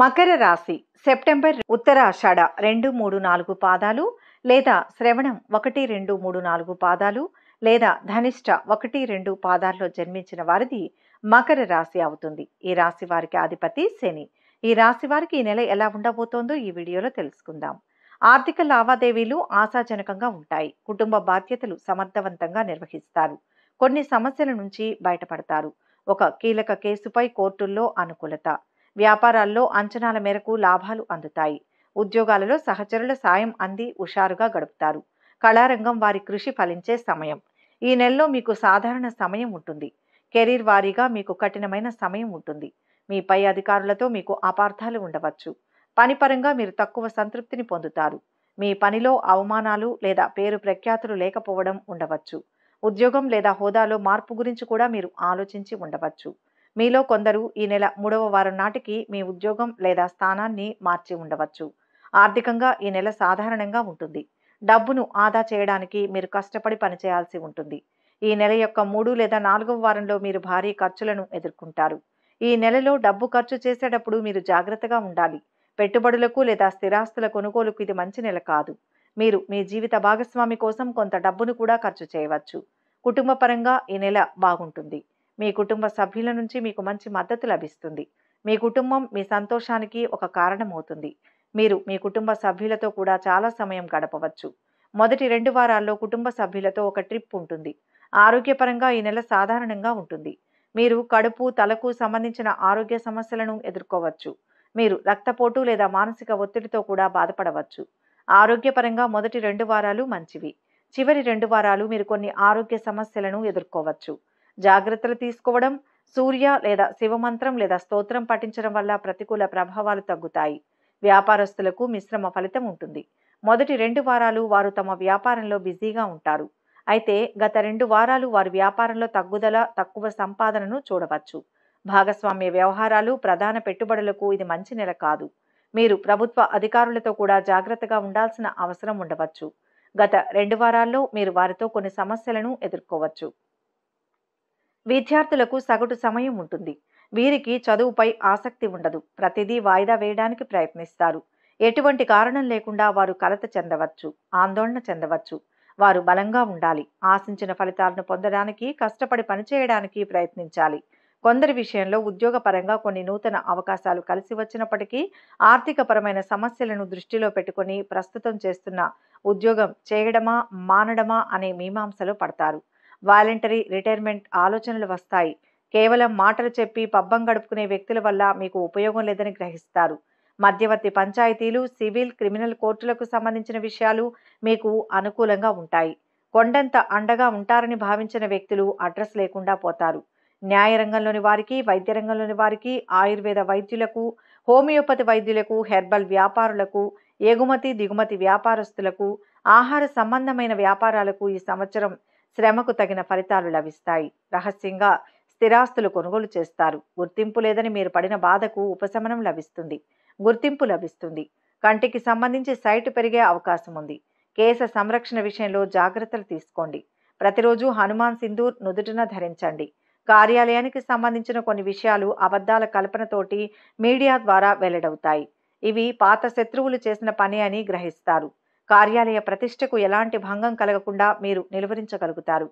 మకర రాశి సెప్టెంబర్ ఉత్తరాషాఢ రెండు మూడు నాలుగు పాదాలు లేదా శ్రవణం ఒకటి రెండు మూడు నాలుగు పాదాలు లేదా ధనిష్ట ఒకటి రెండు పాదాల్లో జన్మించిన వారిది మకర రాశి అవుతుంది ఈ రాశి వారికి అధిపతి శని ఈ రాశి వారికి ఈ నెల ఎలా ఉండబోతోందో ఈ వీడియోలో తెలుసుకుందాం ఆర్థిక లావాదేవీలు ఆశాజనకంగా ఉంటాయి కుటుంబ బాధ్యతలు సమర్థవంతంగా నిర్వహిస్తారు కొన్ని సమస్యల నుంచి బయటపడతారు ఒక కీలక కేసుపై కోర్టుల్లో అనుకూలత వ్యాపారాల్లో అంచనాల మేరకు లాభాలు అందుతాయి ఉద్యోగాలలో సహచరుల సాయం అంది హుషారుగా గడుపుతారు కళారంగం వారి కృషి ఫలించే సమయం ఈ నెలలో మీకు సాధారణ సమయం ఉంటుంది కెరీర్ వారీగా మీకు కఠినమైన సమయం ఉంటుంది మీ పై అధికారులతో మీకు అపార్థాలు ఉండవచ్చు పనిపరంగా మీరు తక్కువ సంతృప్తిని పొందుతారు మీ పనిలో అవమానాలు లేదా పేరు ప్రఖ్యాతులు లేకపోవడం ఉండవచ్చు ఉద్యోగం లేదా హోదాలో మార్పు గురించి కూడా మీరు ఆలోచించి ఉండవచ్చు మీలో కొందరు ఈ నెల మూడవ వారం నాటికి మీ ఉద్యోగం లేదా స్థానాన్ని మార్చి ఉండవచ్చు ఆర్థికంగా ఈ నెల సాధారణంగా ఉంటుంది డబ్బును ఆదా చేయడానికి మీరు కష్టపడి పనిచేయాల్సి ఉంటుంది ఈ నెల యొక్క మూడు లేదా నాలుగవ వారంలో మీరు భారీ ఖర్చులను ఎదుర్కొంటారు ఈ నెలలో డబ్బు ఖర్చు చేసేటప్పుడు మీరు జాగ్రత్తగా ఉండాలి పెట్టుబడులకు లేదా స్థిరాస్తుల కొనుగోలుకు ఇది మంచి నెల కాదు మీరు మీ జీవిత భాగస్వామి కోసం కొంత డబ్బును కూడా ఖర్చు చేయవచ్చు కుటుంబపరంగా ఈ నెల బాగుంటుంది మీ కుటుంబ సభ్యుల నుంచి మీకు మంచి మద్దతు లభిస్తుంది మీ కుటుంబం మీ సంతోషానికి ఒక కారణమవుతుంది మీరు మీ కుటుంబ సభ్యులతో కూడా చాలా సమయం గడపవచ్చు మొదటి రెండు వారాల్లో కుటుంబ సభ్యులతో ఒక ట్రిప్ ఉంటుంది ఆరోగ్యపరంగా ఈ నెల సాధారణంగా ఉంటుంది మీరు కడుపు తలకు సంబంధించిన ఆరోగ్య సమస్యలను ఎదుర్కోవచ్చు మీరు రక్తపోటు లేదా మానసిక ఒత్తిడితో కూడా బాధపడవచ్చు ఆరోగ్యపరంగా మొదటి రెండు వారాలు మంచివి చివరి రెండు వారాలు మీరు కొన్ని ఆరోగ్య సమస్యలను ఎదుర్కోవచ్చు జాగ్రత్తలు తీసుకోవడం సూర్య లేదా శివమంత్రం లేదా స్తోత్రం పఠించడం వల్ల ప్రతికూల ప్రభావాలు తగ్గుతాయి వ్యాపారస్తులకు మిశ్రమ ఫలితం ఉంటుంది మొదటి రెండు వారాలు వారు తమ వ్యాపారంలో బిజీగా ఉంటారు అయితే గత రెండు వారాలు వారు వ్యాపారంలో తగ్గుదల తక్కువ సంపాదనను చూడవచ్చు భాగస్వామ్య వ్యవహారాలు ప్రధాన పెట్టుబడులకు ఇది మంచి నెల కాదు మీరు ప్రభుత్వ అధికారులతో కూడా జాగ్రత్తగా ఉండాల్సిన అవసరం ఉండవచ్చు గత రెండు వారాల్లో మీరు వారితో కొన్ని సమస్యలను ఎదుర్కోవచ్చు విద్యార్థులకు సగటు సమయం ఉంటుంది వీరికి చదువుపై ఆసక్తి ఉండదు ప్రతిదీ వాయిదా వేయడానికి ప్రయత్నిస్తారు ఎటువంటి కారణం లేకుండా వారు కలత చెందవచ్చు ఆందోళన చెందవచ్చు వారు బలంగా ఉండాలి ఆశించిన ఫలితాలను పొందడానికి కష్టపడి పనిచేయడానికి ప్రయత్నించాలి కొందరి విషయంలో ఉద్యోగపరంగా కొన్ని నూతన అవకాశాలు కలిసి వచ్చినప్పటికీ ఆర్థికపరమైన సమస్యలను దృష్టిలో పెట్టుకుని ప్రస్తుతం చేస్తున్న ఉద్యోగం చేయడమా మానడమా అనే మీమాంసలో పడతారు వాలంటరీ రిటైర్మెంట్ ఆలోచనలు వస్తాయి కేవలం మాటలు చెప్పి పబ్బం గడుపుకునే వ్యక్తుల వల్ల మీకు ఉపయోగం లేదని గ్రహిస్తారు మధ్యవర్తి పంచాయతీలు సివిల్ క్రిమినల్ కోర్టులకు సంబంధించిన విషయాలు మీకు అనుకూలంగా ఉంటాయి కొండంత అండగా ఉంటారని భావించిన వ్యక్తులు అడ్రస్ లేకుండా పోతారు న్యాయ రంగంలోని వారికి వైద్య రంగంలోని వారికి ఆయుర్వేద వైద్యులకు హోమియోపతి వైద్యులకు హెర్బల్ వ్యాపారులకు ఎగుమతి దిగుమతి వ్యాపారస్తులకు ఆహార సంబంధమైన వ్యాపారాలకు ఈ సంవత్సరం శ్రమకు తగిన ఫలితాలు లభిస్తాయి రహస్యంగా స్థిరాస్తులు కొనుగోలు చేస్తారు గుర్తింపు లేదని మీరు పడిన బాధకు ఉపశమనం లభిస్తుంది గుర్తింపు లభిస్తుంది కంటికి సంబంధించి సైటు పెరిగే అవకాశం ఉంది కేశ సంరక్షణ విషయంలో జాగ్రత్తలు తీసుకోండి ప్రతిరోజు హనుమాన్ సింధూర్ నుదుటిన ధరించండి కార్యాలయానికి సంబంధించిన కొన్ని విషయాలు అబద్ధాల కల్పనతోటి మీడియా ద్వారా వెల్లడవుతాయి ఇవి పాత శత్రువులు చేసిన పని అని గ్రహిస్తారు కార్యాలయ ప్రతిష్టకు ఎలాంటి భంగం కలగకుండా మీరు నిలువరించగలుగుతారు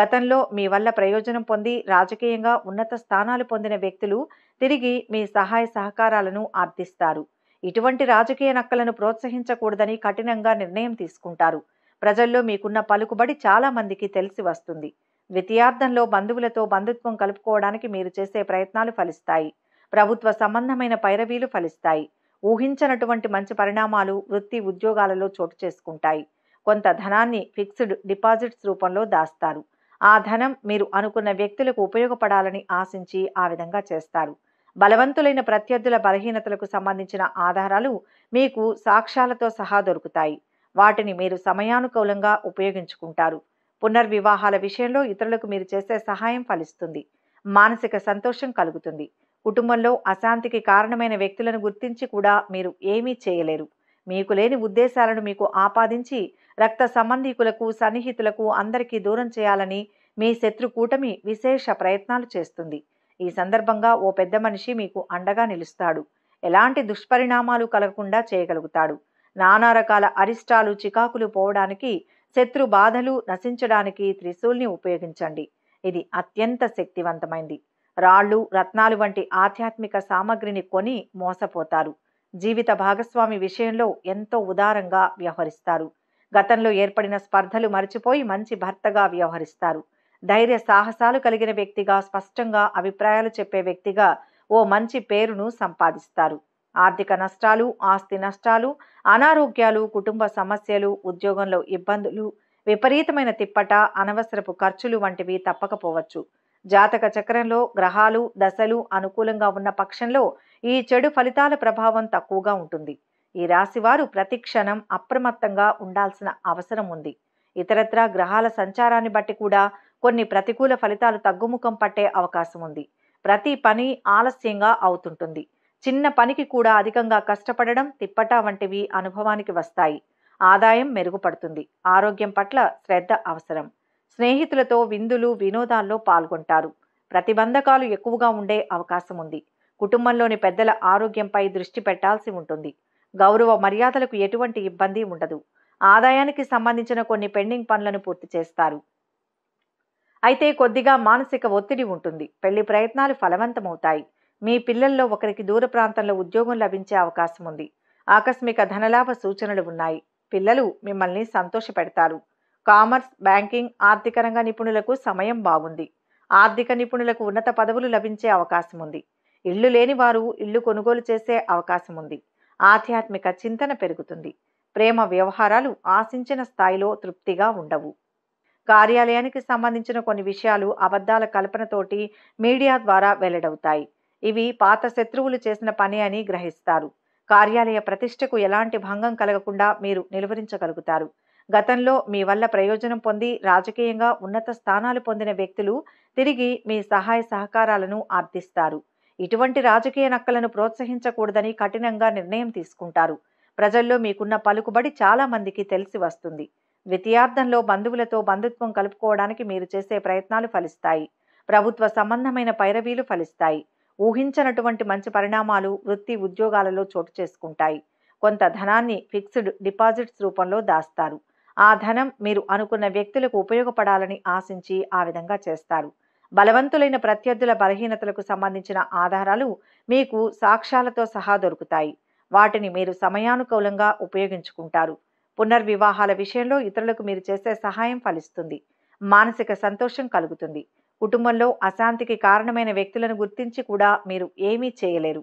గతంలో మీ వల్ల ప్రయోజనం పొంది రాజకీయంగా ఉన్నత స్థానాలు పొందిన వ్యక్తులు తిరిగి మీ సహాయ సహకారాలను ఆర్థిస్తారు ఇటువంటి రాజకీయ నక్కలను ప్రోత్సహించకూడదని కఠినంగా నిర్ణయం తీసుకుంటారు ప్రజల్లో మీకున్న పలుకుబడి చాలా మందికి తెలిసి వస్తుంది ద్వితీయార్థంలో బంధువులతో బంధుత్వం కలుపుకోవడానికి మీరు చేసే ప్రయత్నాలు ఫలిస్తాయి ప్రభుత్వ సంబంధమైన పైరవీలు ఫలిస్తాయి ఊహించనటువంటి మంచి పరిణామాలు వృత్తి ఉద్యోగాలలో చోటు చేసుకుంటాయి కొంత ధనాన్ని ఫిక్స్డ్ డిపాజిట్స్ రూపంలో దాస్తారు ఆ ధనం మీరు అనుకున్న వ్యక్తులకు ఉపయోగపడాలని ఆశించి ఆ విధంగా చేస్తారు బలవంతులైన ప్రత్యర్థుల బలహీనతలకు సంబంధించిన ఆధారాలు మీకు సాక్ష్యాలతో సహా దొరుకుతాయి వాటిని మీరు సమయానుకూలంగా ఉపయోగించుకుంటారు పునర్వివాహాల విషయంలో ఇతరులకు మీరు చేసే సహాయం ఫలిస్తుంది మానసిక సంతోషం కలుగుతుంది కుటుంబంలో అశాంతికి కారణమైన వ్యక్తులను గుర్తించి కూడా మీరు ఏమీ చేయలేరు మీకు లేని ఉద్దేశాలను మీకు ఆపాదించి రక్త సంబంధీకులకు సన్నిహితులకు అందరికీ దూరం చేయాలని మీ శత్రు కూటమి విశేష ప్రయత్నాలు చేస్తుంది ఈ సందర్భంగా ఓ పెద్ద మనిషి మీకు అండగా నిలుస్తాడు ఎలాంటి దుష్పరిణామాలు కలగకుండా చేయగలుగుతాడు నానా రకాల అరిష్టాలు చికాకులు పోవడానికి శత్రు బాధలు నశించడానికి త్రిశూల్ని ఉపయోగించండి ఇది అత్యంత శక్తివంతమైంది రాళ్ళు రత్నాలు వంటి ఆధ్యాత్మిక సామగ్రిని కొని మోసపోతారు జీవిత భాగస్వామి విషయంలో ఎంతో ఉదారంగా వ్యవహరిస్తారు గతంలో ఏర్పడిన స్పర్ధలు మరచిపోయి మంచి భర్తగా వ్యవహరిస్తారు ధైర్య సాహసాలు కలిగిన వ్యక్తిగా స్పష్టంగా అభిప్రాయాలు చెప్పే వ్యక్తిగా ఓ మంచి పేరును సంపాదిస్తారు ఆర్థిక నష్టాలు ఆస్తి నష్టాలు అనారోగ్యాలు కుటుంబ సమస్యలు ఉద్యోగంలో ఇబ్బందులు విపరీతమైన తిప్పట అనవసరపు ఖర్చులు వంటివి తప్పకపోవచ్చు జాతక చక్రంలో గ్రహాలు దశలు అనుకూలంగా ఉన్న పక్షంలో ఈ చెడు ఫలితాల ప్రభావం తక్కువగా ఉంటుంది ఈ రాశివారు ప్రతి క్షణం అప్రమత్తంగా ఉండాల్సిన అవసరం ఉంది ఇతరత్రా గ్రహాల సంచారాన్ని బట్టి కూడా కొన్ని ప్రతికూల ఫలితాలు తగ్గుముఖం పట్టే అవకాశం ఉంది ప్రతి పని ఆలస్యంగా అవుతుంటుంది చిన్న పనికి కూడా అధికంగా కష్టపడడం తిప్పట వంటివి అనుభవానికి వస్తాయి ఆదాయం మెరుగుపడుతుంది ఆరోగ్యం పట్ల శ్రద్ధ అవసరం స్నేహితులతో విందులు వినోదాల్లో పాల్గొంటారు ప్రతిబంధకాలు ఎక్కువగా ఉండే అవకాశం ఉంది కుటుంబంలోని పెద్దల ఆరోగ్యంపై దృష్టి పెట్టాల్సి ఉంటుంది గౌరవ మర్యాదలకు ఎటువంటి ఇబ్బంది ఉండదు ఆదాయానికి సంబంధించిన కొన్ని పెండింగ్ పనులను పూర్తి చేస్తారు అయితే కొద్దిగా మానసిక ఒత్తిడి ఉంటుంది పెళ్లి ప్రయత్నాలు ఫలవంతమవుతాయి మీ పిల్లల్లో ఒకరికి దూర ప్రాంతంలో ఉద్యోగం లభించే అవకాశం ఉంది ఆకస్మిక ధనలాభ సూచనలు ఉన్నాయి పిల్లలు మిమ్మల్ని సంతోషపెడతారు కామర్స్ బ్యాంకింగ్ ఆర్థిక రంగ నిపుణులకు సమయం బాగుంది ఆర్థిక నిపుణులకు ఉన్నత పదవులు లభించే అవకాశం ఉంది ఇళ్ళు లేని వారు ఇళ్ళు కొనుగోలు చేసే అవకాశం ఉంది ఆధ్యాత్మిక చింతన పెరుగుతుంది ప్రేమ వ్యవహారాలు ఆశించిన స్థాయిలో తృప్తిగా ఉండవు కార్యాలయానికి సంబంధించిన కొన్ని విషయాలు అబద్ధాల కల్పనతోటి మీడియా ద్వారా వెల్లడవుతాయి ఇవి పాత శత్రువులు చేసిన పని అని గ్రహిస్తారు కార్యాలయ ప్రతిష్టకు ఎలాంటి భంగం కలగకుండా మీరు నిలువరించగలుగుతారు గతంలో మీ వల్ల ప్రయోజనం పొంది రాజకీయంగా ఉన్నత స్థానాలు పొందిన వ్యక్తులు తిరిగి మీ సహాయ సహకారాలను అర్థిస్తారు ఇటువంటి రాజకీయ నక్కలను ప్రోత్సహించకూడదని కఠినంగా నిర్ణయం తీసుకుంటారు ప్రజల్లో మీకున్న పలుకుబడి చాలా మందికి తెలిసి వస్తుంది ద్వితీయార్థంలో బంధువులతో బంధుత్వం కలుపుకోవడానికి మీరు చేసే ప్రయత్నాలు ఫలిస్తాయి ప్రభుత్వ సంబంధమైన పైరవీలు ఫలిస్తాయి ఊహించనటువంటి మంచి పరిణామాలు వృత్తి ఉద్యోగాలలో చోటు చేసుకుంటాయి కొంత ధనాన్ని ఫిక్స్డ్ డిపాజిట్స్ రూపంలో దాస్తారు ఆ ధనం మీరు అనుకున్న వ్యక్తులకు ఉపయోగపడాలని ఆశించి ఆ విధంగా చేస్తారు బలవంతులైన ప్రత్యర్థుల బలహీనతలకు సంబంధించిన ఆధారాలు మీకు సాక్ష్యాలతో సహా దొరుకుతాయి వాటిని మీరు సమయానుకూలంగా ఉపయోగించుకుంటారు పునర్వివాహాల విషయంలో ఇతరులకు మీరు చేసే సహాయం ఫలిస్తుంది మానసిక సంతోషం కలుగుతుంది కుటుంబంలో అశాంతికి కారణమైన వ్యక్తులను గుర్తించి కూడా మీరు ఏమీ చేయలేరు